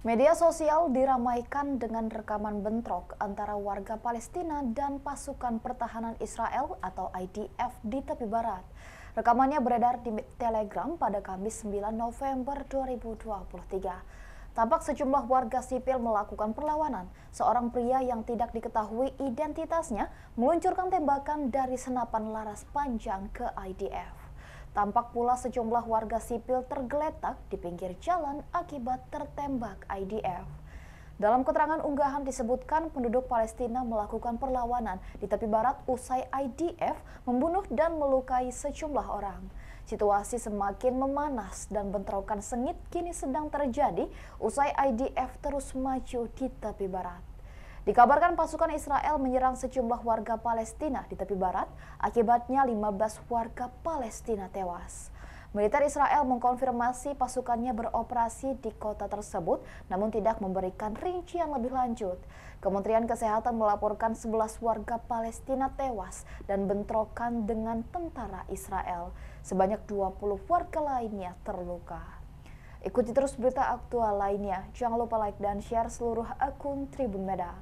Media sosial diramaikan dengan rekaman bentrok antara warga Palestina dan pasukan pertahanan Israel atau IDF di tepi barat. Rekamannya beredar di Telegram pada Kamis 9 November 2023. Tampak sejumlah warga sipil melakukan perlawanan. Seorang pria yang tidak diketahui identitasnya meluncurkan tembakan dari senapan laras panjang ke IDF. Tampak pula sejumlah warga sipil tergeletak di pinggir jalan akibat tertembak IDF. Dalam keterangan unggahan disebutkan penduduk Palestina melakukan perlawanan di tepi barat usai IDF membunuh dan melukai sejumlah orang. Situasi semakin memanas dan bentrokan sengit kini sedang terjadi usai IDF terus maju di tepi barat. Dikabarkan pasukan Israel menyerang sejumlah warga Palestina di tepi barat, akibatnya 15 warga Palestina tewas. Militer Israel mengkonfirmasi pasukannya beroperasi di kota tersebut, namun tidak memberikan rincian lebih lanjut. Kementerian Kesehatan melaporkan 11 warga Palestina tewas dan bentrokan dengan tentara Israel. Sebanyak 20 warga lainnya terluka. Ikuti terus berita aktual lainnya. Jangan lupa like dan share seluruh akun Tribun Medan.